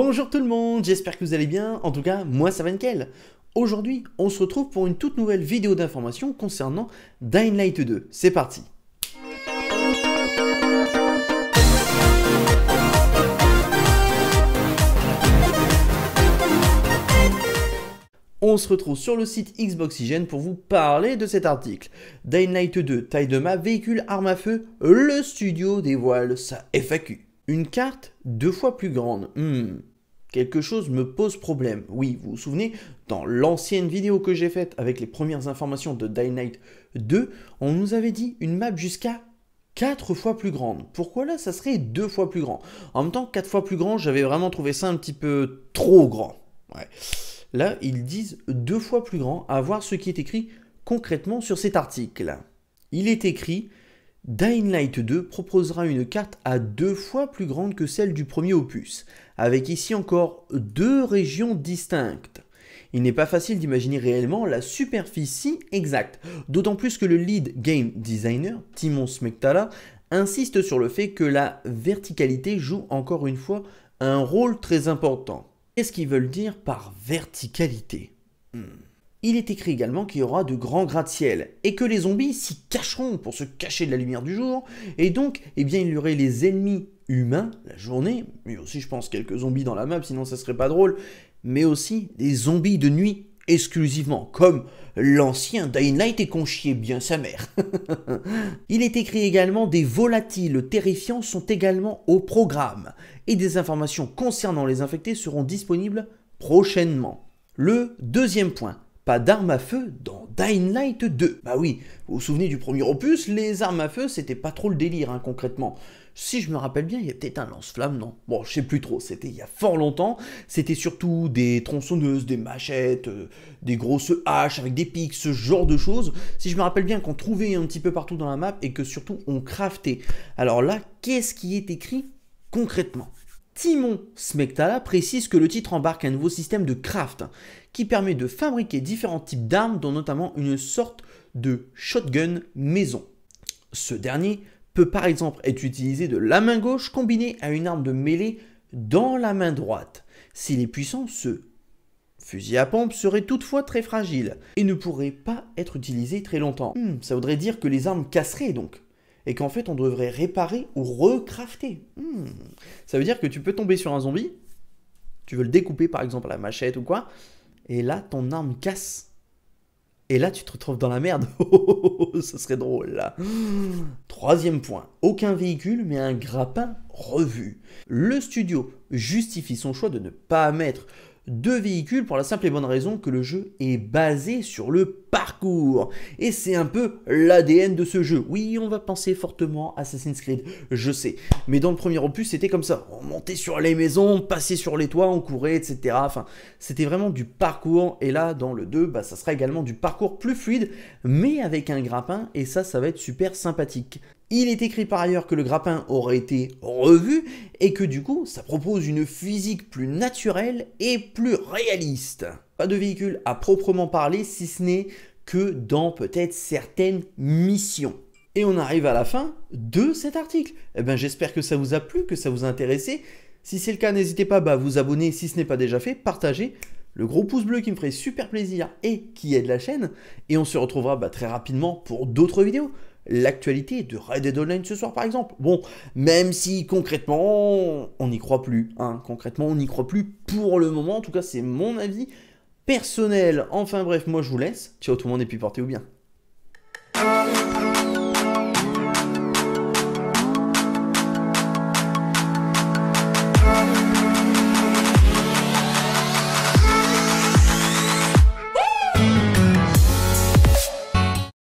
Bonjour tout le monde, j'espère que vous allez bien, en tout cas moi ça va nickel. Aujourd'hui on se retrouve pour une toute nouvelle vidéo d'information concernant Dying Light 2, c'est parti On se retrouve sur le site Xboxygène pour vous parler de cet article. Dying 2, taille de ma véhicule, arme à feu, le studio dévoile sa FAQ. Une carte deux fois plus grande. Hmm. Quelque chose me pose problème. Oui, vous vous souvenez, dans l'ancienne vidéo que j'ai faite avec les premières informations de Dying Night 2, on nous avait dit une map jusqu'à 4 fois plus grande. Pourquoi là, ça serait 2 fois plus grand En même temps, 4 fois plus grand, j'avais vraiment trouvé ça un petit peu trop grand. Là, ils disent 2 fois plus grand à voir ce qui est écrit concrètement sur cet article. Il est écrit Dying Light 2 proposera une carte à deux fois plus grande que celle du premier opus, avec ici encore deux régions distinctes. Il n'est pas facile d'imaginer réellement la superficie exacte, d'autant plus que le lead game designer, Timon Smektala, insiste sur le fait que la verticalité joue encore une fois un rôle très important. Qu'est-ce qu'ils veulent dire par verticalité hmm. Il est écrit également qu'il y aura de grands gratte-ciel et que les zombies s'y cacheront pour se cacher de la lumière du jour et donc eh bien il y aurait les ennemis humains la journée mais aussi je pense quelques zombies dans la map sinon ça serait pas drôle mais aussi des zombies de nuit exclusivement comme l'ancien Dying Light et qu'on chiait bien sa mère. Il est écrit également des volatiles terrifiants sont également au programme et des informations concernant les infectés seront disponibles prochainement. Le deuxième point, d'armes à feu dans Dying Light 2. Bah oui, vous vous souvenez du premier opus, les armes à feu, c'était pas trop le délire hein, concrètement. Si je me rappelle bien, il y a peut-être un lance-flamme, non Bon, je sais plus trop, c'était il y a fort longtemps. C'était surtout des tronçonneuses, des machettes, euh, des grosses haches avec des pics, ce genre de choses. Si je me rappelle bien qu'on trouvait un petit peu partout dans la map et que surtout on craftait. Alors là, qu'est-ce qui est écrit concrètement Simon Smektala précise que le titre embarque un nouveau système de craft qui permet de fabriquer différents types d'armes, dont notamment une sorte de shotgun maison. Ce dernier peut par exemple être utilisé de la main gauche combiné à une arme de mêlée dans la main droite. S'il est puissant, ce fusil à pompe serait toutefois très fragile et ne pourrait pas être utilisé très longtemps. Hmm, ça voudrait dire que les armes casseraient donc et qu'en fait on devrait réparer ou recrafter. Hmm. Ça veut dire que tu peux tomber sur un zombie, tu veux le découper par exemple à la machette ou quoi, et là ton arme casse. Et là tu te retrouves dans la merde. Ce serait drôle là. Troisième point, aucun véhicule mais un grappin revu. Le studio justifie son choix de ne pas mettre deux véhicules pour la simple et bonne raison que le jeu est basé sur le parcours. Et c'est un peu l'ADN de ce jeu. Oui, on va penser fortement à Assassin's Creed, je sais. Mais dans le premier opus, c'était comme ça. On montait sur les maisons, on passait sur les toits, on courait, etc. Enfin, c'était vraiment du parcours. Et là, dans le 2, bah, ça sera également du parcours plus fluide, mais avec un grappin. Et ça, ça va être super sympathique. Il est écrit par ailleurs que le grappin aurait été revu et que du coup ça propose une physique plus naturelle et plus réaliste. Pas de véhicule à proprement parler si ce n'est que dans peut-être certaines missions. Et on arrive à la fin de cet article. Eh ben, j'espère que ça vous a plu, que ça vous a intéressé. Si c'est le cas, n'hésitez pas bah, à vous abonner si ce n'est pas déjà fait, partagez le gros pouce bleu qui me ferait super plaisir et qui aide la chaîne. Et on se retrouvera bah, très rapidement pour d'autres vidéos l'actualité de Red Dead Online ce soir par exemple. Bon, même si concrètement, on n'y croit plus. Hein. Concrètement, on n'y croit plus pour le moment. En tout cas, c'est mon avis personnel. Enfin bref, moi je vous laisse. Ciao tout le monde et puis portez-vous bien.